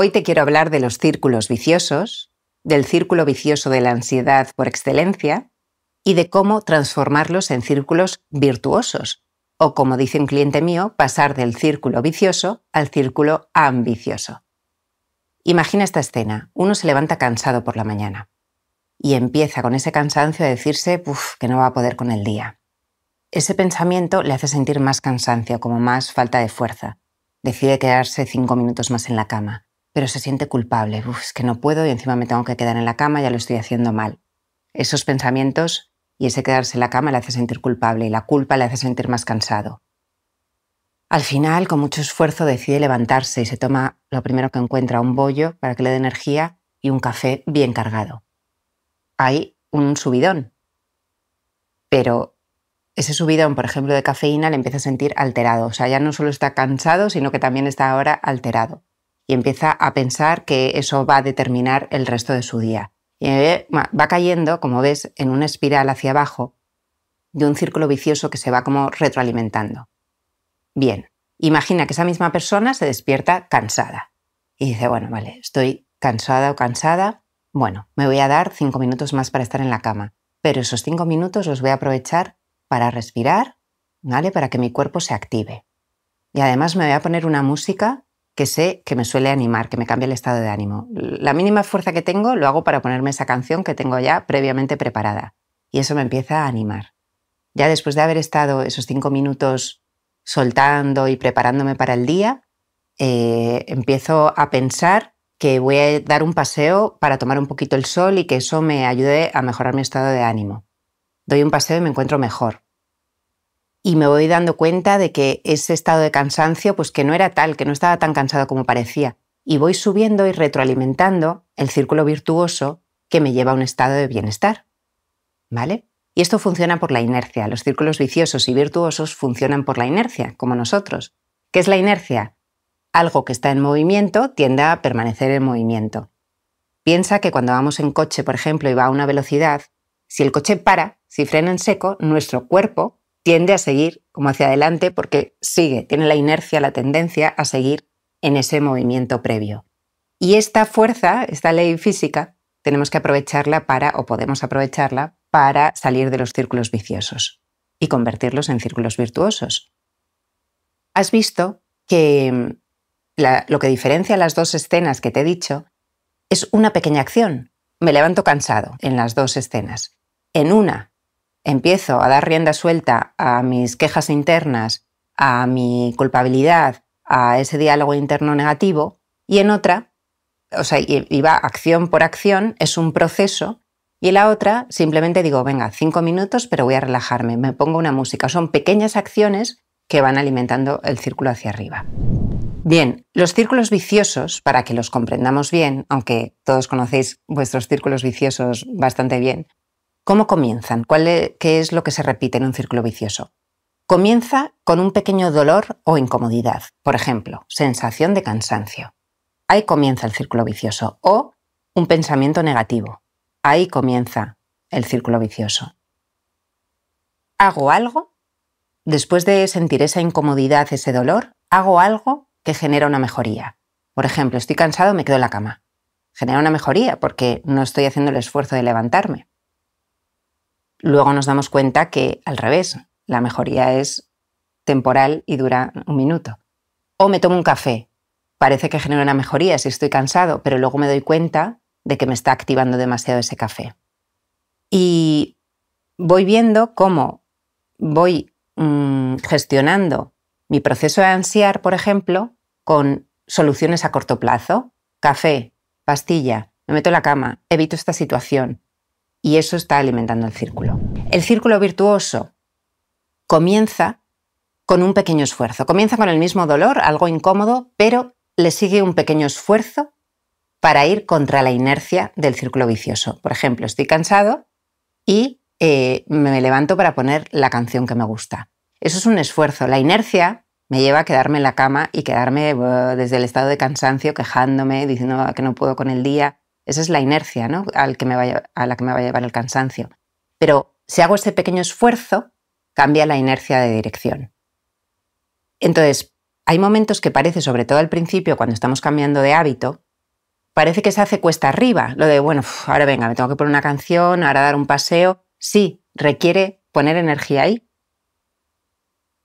Hoy te quiero hablar de los círculos viciosos, del círculo vicioso de la ansiedad por excelencia y de cómo transformarlos en círculos virtuosos, o como dice un cliente mío, pasar del círculo vicioso al círculo ambicioso. Imagina esta escena, uno se levanta cansado por la mañana y empieza con ese cansancio a decirse Puf, que no va a poder con el día. Ese pensamiento le hace sentir más cansancio, como más falta de fuerza. Decide quedarse cinco minutos más en la cama pero se siente culpable. Uf, es que no puedo y encima me tengo que quedar en la cama, ya lo estoy haciendo mal. Esos pensamientos y ese quedarse en la cama le hace sentir culpable y la culpa le hace sentir más cansado. Al final, con mucho esfuerzo, decide levantarse y se toma lo primero que encuentra, un bollo para que le dé energía y un café bien cargado. Hay un subidón. Pero ese subidón, por ejemplo, de cafeína le empieza a sentir alterado. O sea, ya no solo está cansado, sino que también está ahora alterado y empieza a pensar que eso va a determinar el resto de su día. Y eh, va cayendo, como ves, en una espiral hacia abajo de un círculo vicioso que se va como retroalimentando. Bien, imagina que esa misma persona se despierta cansada y dice, bueno, vale, estoy cansada o cansada, bueno, me voy a dar cinco minutos más para estar en la cama, pero esos cinco minutos los voy a aprovechar para respirar, ¿vale? Para que mi cuerpo se active. Y además me voy a poner una música que sé que me suele animar, que me cambia el estado de ánimo. La mínima fuerza que tengo lo hago para ponerme esa canción que tengo ya previamente preparada. Y eso me empieza a animar. Ya después de haber estado esos cinco minutos soltando y preparándome para el día, eh, empiezo a pensar que voy a dar un paseo para tomar un poquito el sol y que eso me ayude a mejorar mi estado de ánimo. Doy un paseo y me encuentro mejor y me voy dando cuenta de que ese estado de cansancio, pues que no era tal, que no estaba tan cansado como parecía. Y voy subiendo y retroalimentando el círculo virtuoso que me lleva a un estado de bienestar. ¿Vale? Y esto funciona por la inercia. Los círculos viciosos y virtuosos funcionan por la inercia, como nosotros. ¿Qué es la inercia? Algo que está en movimiento tiende a permanecer en movimiento. Piensa que cuando vamos en coche, por ejemplo, y va a una velocidad, si el coche para, si frena en seco, nuestro cuerpo tiende a seguir como hacia adelante porque sigue, tiene la inercia, la tendencia a seguir en ese movimiento previo. Y esta fuerza, esta ley física, tenemos que aprovecharla para, o podemos aprovecharla, para salir de los círculos viciosos y convertirlos en círculos virtuosos. Has visto que mm, lo que diferencia las dos escenas que te he dicho es una pequeña acción. Me levanto cansado en las dos escenas. En una empiezo a dar rienda suelta a mis quejas internas, a mi culpabilidad, a ese diálogo interno negativo, y en otra, o sea, y va acción por acción, es un proceso, y en la otra simplemente digo, venga, cinco minutos, pero voy a relajarme, me pongo una música. Son pequeñas acciones que van alimentando el círculo hacia arriba. Bien, los círculos viciosos, para que los comprendamos bien, aunque todos conocéis vuestros círculos viciosos bastante bien, ¿Cómo comienzan? E-, ¿Qué es lo que se repite en un círculo vicioso? Comienza con un pequeño dolor o incomodidad, por ejemplo, sensación de cansancio. Ahí comienza el círculo vicioso. O un pensamiento negativo. Ahí comienza el círculo vicioso. Hago algo, después de sentir esa incomodidad, ese dolor, hago algo que genera una mejoría. Por ejemplo, estoy cansado, me quedo en la cama. Genera una mejoría porque no estoy haciendo el esfuerzo de levantarme luego nos damos cuenta que al revés, la mejoría es temporal y dura un minuto. O me tomo un café, parece que genera una mejoría si estoy cansado, pero luego me doy cuenta de que me está activando demasiado ese café. Y voy viendo cómo voy mm, gestionando mi proceso de ansiar, por ejemplo, con soluciones a corto plazo. Café, pastilla, me meto en la cama, evito esta situación, y eso está alimentando el círculo. El círculo virtuoso comienza con un pequeño esfuerzo, comienza con el mismo dolor, algo incómodo, pero le sigue un pequeño esfuerzo para ir contra la inercia del círculo vicioso. Por ejemplo, estoy cansado y eh, me levanto para poner la canción que me gusta. Eso es un esfuerzo. La inercia me lleva a quedarme en la cama y quedarme eh, desde el estado de cansancio, quejándome, diciendo ah, que no puedo con el día, esa es la inercia ¿no? Al que me vaya, a la que me va a llevar el cansancio. Pero si hago ese pequeño esfuerzo, cambia la inercia de dirección. Entonces, hay momentos que parece, sobre todo al principio, cuando estamos cambiando de hábito, parece que se hace cuesta arriba, lo de, bueno, ahora venga, me tengo que poner una canción, ahora dar un paseo. Sí, requiere poner energía ahí,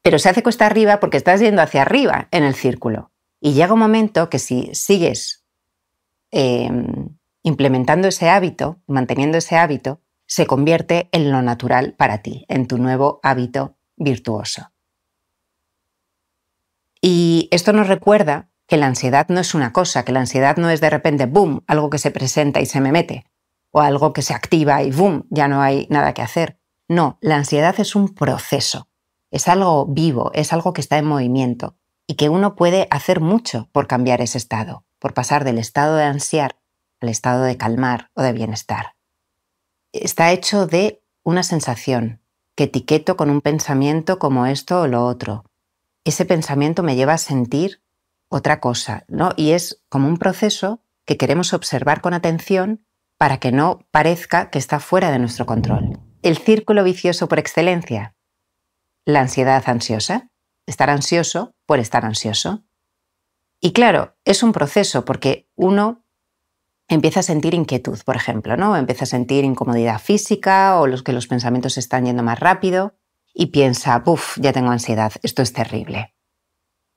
pero se hace cuesta arriba porque estás yendo hacia arriba en el círculo. Y llega un momento que si sigues em, implementando ese hábito, manteniendo ese hábito, se convierte en lo natural para ti, en tu nuevo hábito virtuoso. Y esto nos recuerda que la ansiedad no es una cosa, que la ansiedad no es de repente, boom, algo que se presenta y se me mete, o algo que se activa y boom, ya no hay nada que hacer. No, la ansiedad es un proceso, es algo vivo, es algo que está en movimiento y que uno puede hacer mucho por cambiar ese estado, por pasar del estado de ansiar al estado de calmar o de bienestar. Está hecho de una sensación que etiqueto con un pensamiento como esto o lo otro. Ese pensamiento me lleva a sentir otra cosa, ¿no? Y es como un proceso que queremos observar con atención para que no parezca que está fuera de nuestro control. El círculo vicioso por excelencia. La ansiedad ansiosa. Estar ansioso por estar ansioso. Y claro, es un proceso porque uno empieza a sentir inquietud, por ejemplo, ¿no? empieza a sentir incomodidad física o los que los pensamientos se están yendo más rápido y piensa, "Buf, ya tengo ansiedad, esto es terrible."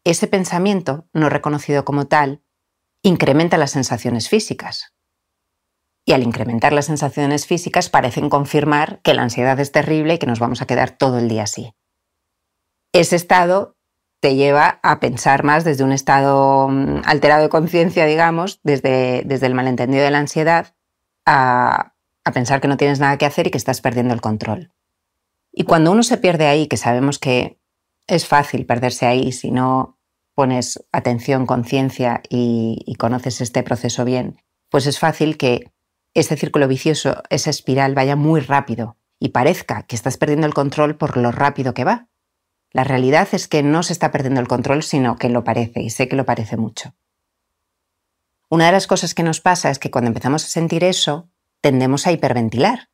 Ese pensamiento, no reconocido como tal, incrementa las sensaciones físicas. Y al incrementar las sensaciones físicas parecen confirmar que la ansiedad es terrible y que nos vamos a quedar todo el día así. Ese estado te lleva a pensar más desde un estado mm, alterado de conciencia, digamos, desde, desde el malentendido de la ansiedad, a, pensar que no tienes nada que hacer y que estás perdiendo el control. Y cuando uno se pierde ahí, que sabemos que es fácil perderse ahí si no pones atención, conciencia y, y, conoces este proceso bien, pues es fácil que ese círculo vicioso, esa espiral vaya muy rápido y parezca que estás perdiendo el control por lo rápido que va. La realidad es que no se está perdiendo el control, sino que lo parece, y sé que lo parece mucho. Una de las cosas que nos pasa es que cuando empezamos a sentir eso, tendemos a hiperventilar.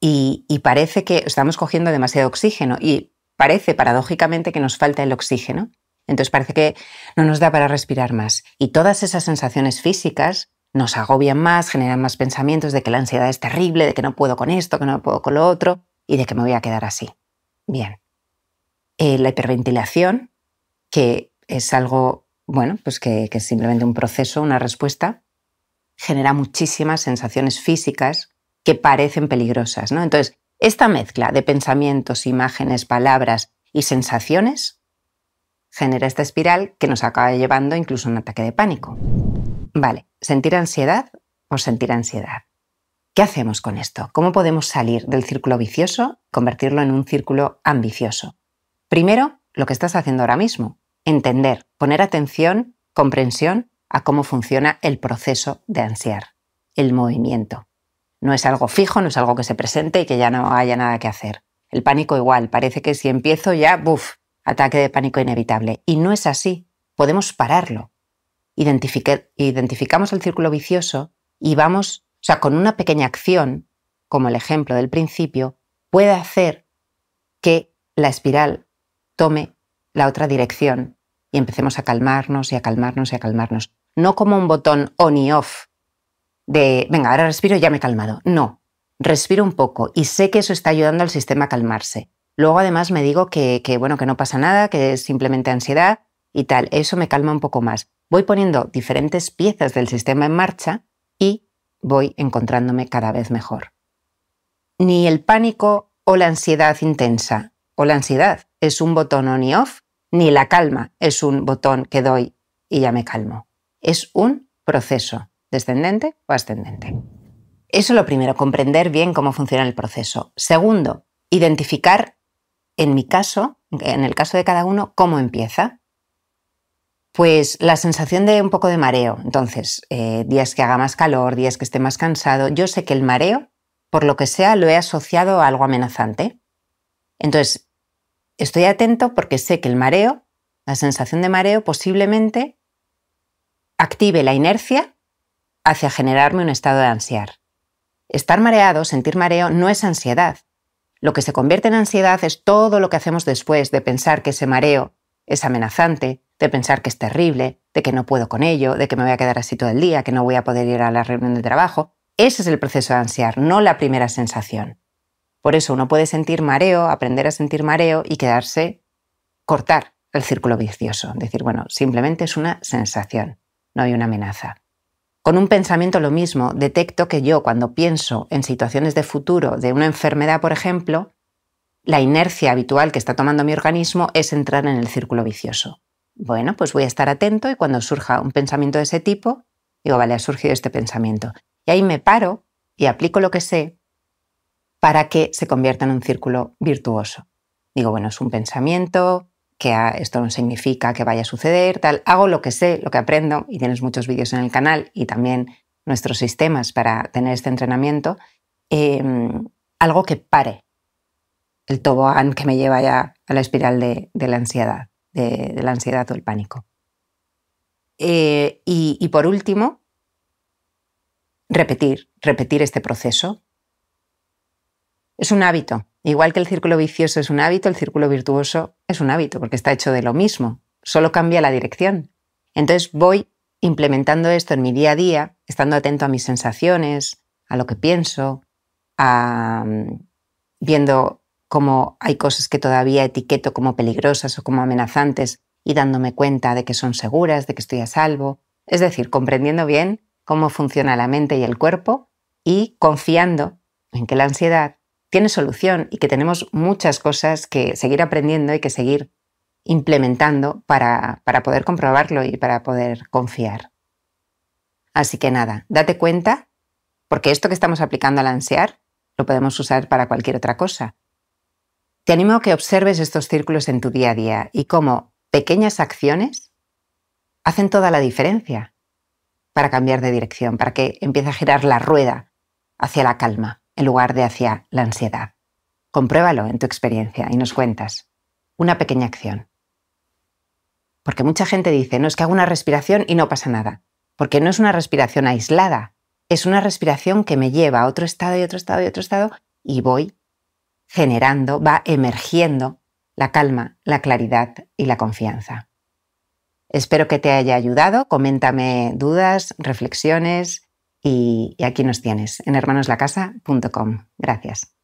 Y, parece que estamos cogiendo demasiado oxígeno y parece paradójicamente que nos falta el oxígeno. Entonces parece que no nos da para respirar más. Y todas esas sensaciones físicas nos agobian más, generan más pensamientos de que la ansiedad es terrible, de que no puedo con esto, que no puedo con lo otro y de que me voy a quedar así. Bien. Eh, la hiperventilación, que es algo, bueno, pues que, es simplemente un proceso, una respuesta, genera muchísimas sensaciones físicas que parecen peligrosas, ¿no? Entonces, esta mezcla de pensamientos, imágenes, palabras y sensaciones genera esta espiral que nos acaba llevando incluso a un ataque de pánico. Vale, sentir ansiedad o sentir ansiedad. ¿Qué hacemos con esto? ¿Cómo podemos salir del círculo vicioso, convertirlo en un círculo ambicioso? Primero, lo que estás haciendo ahora mismo, entender, poner atención, comprensión a cómo funciona el proceso de ansiar, el movimiento. No es algo fijo, no es algo que se presente y que ya no haya nada que hacer. El pánico igual, parece que si empiezo ya, ¡buf!, ataque de pánico inevitable. Y no es así, podemos pararlo. identificamos el círculo vicioso y vamos, o sea, con una pequeña acción, como el ejemplo del principio, puede hacer que la espiral tome la otra dirección y empecemos a calmarnos y a calmarnos y a calmarnos. No como un botón on y off de, venga, ahora respiro y ya me he calmado. No, respiro un poco y sé que eso está ayudando al sistema a calmarse. Luego además me digo que, que, bueno, que no pasa nada, que es simplemente ansiedad y tal. Eso me calma un poco más. Voy poniendo diferentes piezas del sistema en marcha y voy encontrándome cada vez mejor. Ni el pánico o la ansiedad intensa o la ansiedad es un botón on y off, ni la calma es un botón que doy y ya me calmo. Es un proceso descendente o ascendente. Eso es lo primero, comprender bien cómo funciona el proceso. Segundo, identificar, en mi caso, en el caso de cada uno, cómo empieza. Pues la sensación de un poco de mareo. Entonces, eh, días que haga más calor, días que esté más cansado. Yo sé que el mareo, por lo que sea, lo he asociado a algo amenazante. Entonces, Estoy atento porque sé que el mareo, la sensación de mareo, posiblemente active la inercia hacia generarme un estado de ansiar. Estar mareado, sentir mareo, no es ansiedad. Lo que se convierte en ansiedad es todo lo que hacemos después de pensar que ese mareo es amenazante, de pensar que es terrible, de que no puedo con ello, de que me voy a quedar así todo el día, que no voy a poder ir a la reunión de trabajo. Ese es el proceso de ansiar, no la primera sensación. Por eso uno puede sentir mareo, aprender a sentir mareo y quedarse, cortar el círculo vicioso. Decir, bueno, simplemente es una sensación, no hay una amenaza. Con un pensamiento lo mismo, detecto que yo cuando pienso en situaciones de futuro, de una enfermedad, por ejemplo, la inercia habitual que está tomando mi organismo es entrar en el círculo vicioso. Bueno, pues voy a estar atento y cuando surja un pensamiento de ese tipo, digo, vale, ha surgido este pensamiento. Y ahí me paro y aplico lo que sé para que se convierta en un círculo virtuoso. Digo, bueno, es un pensamiento, que esto no significa que vaya a suceder, tal. Hago lo que sé, lo que aprendo, y tienes muchos vídeos en el canal y también nuestros sistemas para tener este entrenamiento. Em, algo que pare el tobogán que me lleva ya a la espiral de, la ansiedad, de, la ansiedad o el pánico. Eh, y por último, repetir, repetir este proceso es un hábito. Igual que el círculo vicioso es un hábito, el círculo virtuoso es un hábito, porque está hecho de lo mismo, solo cambia la dirección. Entonces voy implementando esto en mi día a día, estando atento a mis sensaciones, a lo que pienso, mm, viendo cómo hay cosas que todavía etiqueto como peligrosas o como amenazantes y dándome cuenta de que son seguras, de que estoy a salvo. Es decir, comprendiendo bien cómo funciona la mente y el cuerpo y confiando en que la ansiedad tiene solución y que tenemos muchas cosas que seguir aprendiendo y que seguir implementando para, poder comprobarlo y para poder confiar. Así que nada, date cuenta, porque esto que estamos aplicando al ansiar lo podemos usar para cualquier otra cosa. Te animo a que observes estos círculos en tu día a día y cómo pequeñas acciones hacen toda la diferencia para cambiar de dirección, para que empiece a girar la rueda hacia la calma en lugar de hacia la ansiedad. Compruébalo en tu experiencia y nos cuentas. Una pequeña acción. Porque mucha gente dice, no es que hago una respiración y no pasa nada, porque no es una respiración aislada, es una respiración que me lleva a otro estado y otro estado y otro estado y voy generando, va emergiendo la calma, la claridad y la confianza. Espero que te haya ayudado, coméntame dudas, reflexiones, y, aquí nos tienes, en hermanoslacasa.com. Gracias.